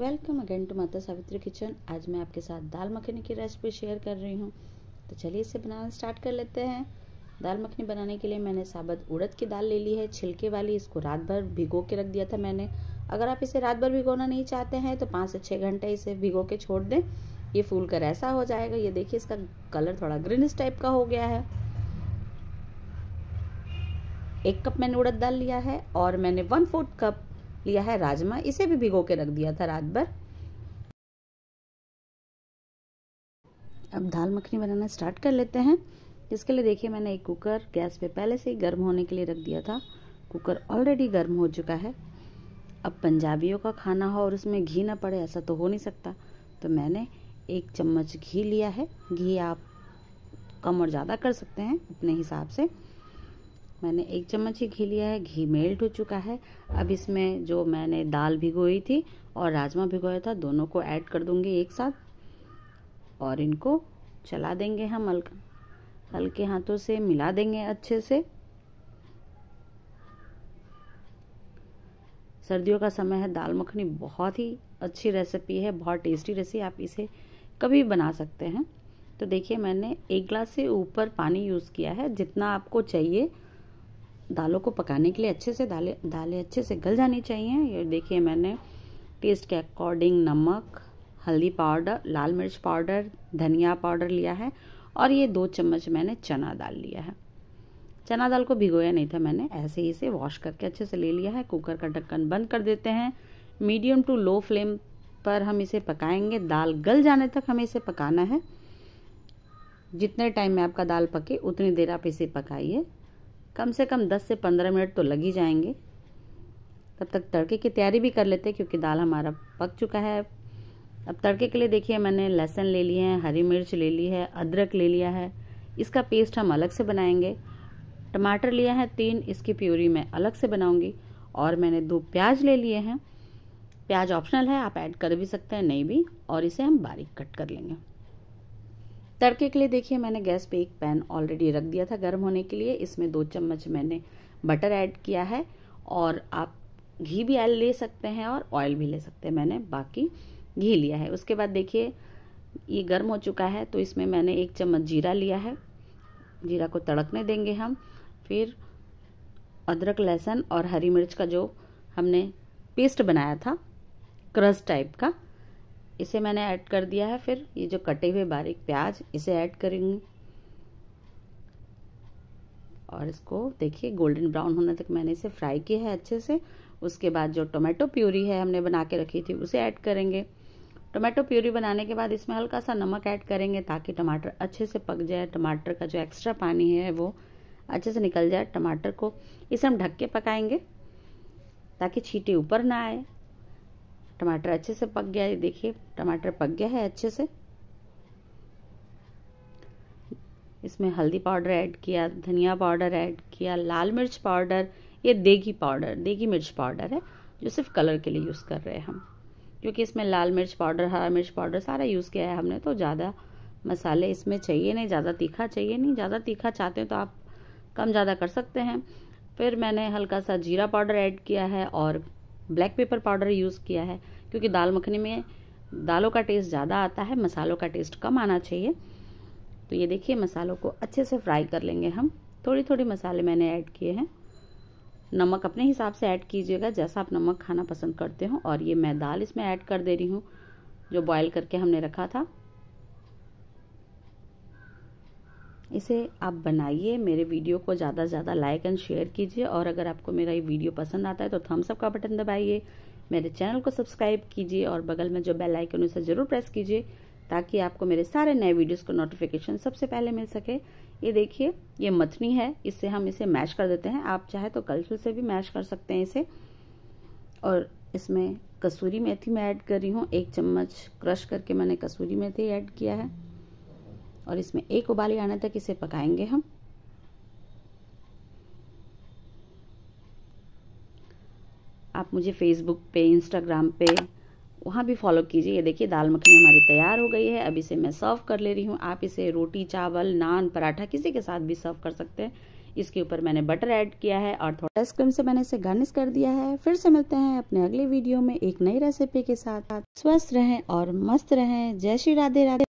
welcome again to माता Savitri kitchen आज मैं आपके साथ दाल मखनी की रेसिपी शेयर कर रही हूँ तो चलिए इसे बनाना स्टार्ट कर लेते हैं दाल मखनी बनाने के लिए मैंने साबुत उड़द की दाल ले ली है छिलके वाली इसको रात भर भिगो के रख दिया था मैंने अगर आप इसे रात भर भिगोना नहीं चाहते हैं तो पाँच से छः घंटे इसे भिगो के छोड़ दें ये फूल कर ऐसा हो जाएगा ये देखिए इसका कलर थोड़ा ग्रीनिश टाइप का हो गया है एक कप मैंने उड़द दाल लिया है और मैंने वन फोर्थ कप लिया है राजमा इसे भी भिगो के रख दिया था रात भर अब दाल मखनी बनाना स्टार्ट कर लेते हैं इसके लिए देखिए मैंने एक कुकर गैस पे पहले से ही गर्म होने के लिए रख दिया था कुकर ऑलरेडी गर्म हो चुका है अब पंजाबियों का खाना हो और उसमें घी ना पड़े ऐसा तो हो नहीं सकता तो मैंने एक चम्मच घी लिया है घी आप कम और ज़्यादा कर सकते हैं अपने हिसाब से मैंने एक चम्मच ही घी लिया है घी मेल्ट हो चुका है अब इसमें जो मैंने दाल भिगोई थी और राजमा भिगोया था दोनों को ऐड कर दूंगी एक साथ और इनको चला देंगे हम हल्का हल्के हाथों से मिला देंगे अच्छे से सर्दियों का समय है दाल मखनी बहुत ही अच्छी रेसिपी है बहुत टेस्टी रेसिपी आप इसे कभी बना सकते हैं तो देखिए मैंने एक ग्लास से ऊपर पानी यूज़ किया है जितना आपको चाहिए दालों को पकाने के लिए अच्छे से दालें दालें अच्छे से गल जानी चाहिए ये देखिए मैंने टेस्ट के अकॉर्डिंग नमक हल्दी पाउडर लाल मिर्च पाउडर धनिया पाउडर लिया है और ये दो चम्मच मैंने चना दाल लिया है चना दाल को भिगोया नहीं था मैंने ऐसे ही इसे वॉश करके अच्छे से ले लिया है कुकर का ढक्कन बंद कर देते हैं मीडियम टू लो फ्लेम पर हम इसे पकाएंगे दाल गल जाने तक हमें इसे पकाना है जितने टाइम में आपका दाल पके उतनी देर आप इसे पकाइए कम से कम 10 से 15 मिनट तो लग ही जाएंगे तब तक तड़के की तैयारी भी कर लेते हैं क्योंकि दाल हमारा पक चुका है अब तड़के के लिए देखिए मैंने लहसुन ले लिए हैं हरी मिर्च ले ली है अदरक ले लिया है इसका पेस्ट हम अलग से बनाएंगे टमाटर लिया है तीन इसकी प्यूरी मैं अलग से बनाऊंगी और मैंने दो प्याज ले लिए हैं प्याज ऑप्शनल है आप ऐड कर भी सकते हैं नहीं भी और इसे हम बारीक कट कर लेंगे तड़के के लिए देखिए मैंने गैस पे एक पैन ऑलरेडी रख दिया था गर्म होने के लिए इसमें दो चम्मच मैंने बटर ऐड किया है और आप घी भी ले सकते हैं और ऑयल भी ले सकते हैं मैंने बाकी घी लिया है उसके बाद देखिए ये गर्म हो चुका है तो इसमें मैंने एक चम्मच जीरा लिया है जीरा को तड़कने देंगे हम फिर अदरक लहसुन और हरी मिर्च का जो हमने पेस्ट बनाया था क्रस टाइप का इसे मैंने ऐड कर दिया है फिर ये जो कटे हुए बारीक प्याज इसे ऐड करेंगे और इसको देखिए गोल्डन ब्राउन होने तक मैंने इसे फ्राई किया है अच्छे से उसके बाद जो टोमेटो प्यूरी है हमने बना के रखी थी उसे ऐड करेंगे टोमेटो प्यूरी बनाने के बाद इसमें हल्का सा नमक ऐड करेंगे ताकि टमाटर अच्छे से पक जाए टमाटर का जो एक्स्ट्रा पानी है वो अच्छे से निकल जाए टमाटर को इसे हम ढक के पकाएंगे ताकि छीटे ऊपर ना आए टमाटर अच्छे से पक गया है देखिए टमाटर पक गया है अच्छे से इसमें हल्दी पाउडर ऐड किया धनिया पाउडर ऐड किया लाल मिर्च पाउडर ये देगी पाउडर देगी मिर्च पाउडर है जो सिर्फ कलर के लिए यूज़ कर रहे हैं हम क्योंकि इसमें लाल मिर्च पाउडर हरा मिर्च पाउडर सारा यूज़ किया है हमने तो ज़्यादा मसाले इसमें चाहिए नहीं ज़्यादा तीखा चाहिए नहीं ज़्यादा तीखा चाहते हैं तो आप कम ज़्यादा कर सकते हैं फिर मैंने हल्का सा जीरा पाउडर ऐड किया है और ब्लैक पेपर पाउडर यूज़ किया है क्योंकि दाल मखनी में दालों का टेस्ट ज़्यादा आता है मसालों का टेस्ट कम आना चाहिए तो ये देखिए मसालों को अच्छे से फ्राई कर लेंगे हम थोड़ी थोड़ी मसाले मैंने ऐड किए हैं नमक अपने हिसाब से ऐड कीजिएगा जैसा आप नमक खाना पसंद करते हो और ये मैं दाल इसमें ऐड कर दे रही हूँ जो बॉयल करके हमने रखा था इसे आप बनाइए मेरे वीडियो को ज़्यादा से ज़्यादा लाइक एंड शेयर कीजिए और अगर आपको मेरा ये वीडियो पसंद आता है तो थम्सअप का बटन दबाइए मेरे चैनल को सब्सक्राइब कीजिए और बगल में जो बेल आइकन उसे ज़रूर प्रेस कीजिए ताकि आपको मेरे सारे नए वीडियोस को नोटिफिकेशन सबसे पहले मिल सके ये देखिए ये मथनी है इससे हम इसे मैश कर देते हैं आप चाहे तो कलछुल से भी मैश कर सकते हैं इसे और इसमें कसूरी मेथी मैं ऐड कर रही हूँ एक चम्मच क्रश करके मैंने कसूरी मेथी ऐड किया है और इसमें एक उबाली आने तक इसे पकाएंगे हम आप मुझे फेसबुक पे इंस्टाग्राम पे वहाँ भी फॉलो कीजिए ये देखिए दाल मखनी हमारी तैयार हो गई है अब इसे मैं सर्व कर ले रही हूँ आप इसे रोटी चावल नान पराठा किसी के साथ भी सर्व कर सकते हैं इसके ऊपर मैंने बटर ऐड किया है और थोड़ा आइसक्रीम से मैंने इसे गार्निश कर दिया है फिर से मिलते हैं अपने अगले वीडियो में एक नई रेसिपी के साथ स्वस्थ रहें और मस्त रहें जय श्री राधे राधे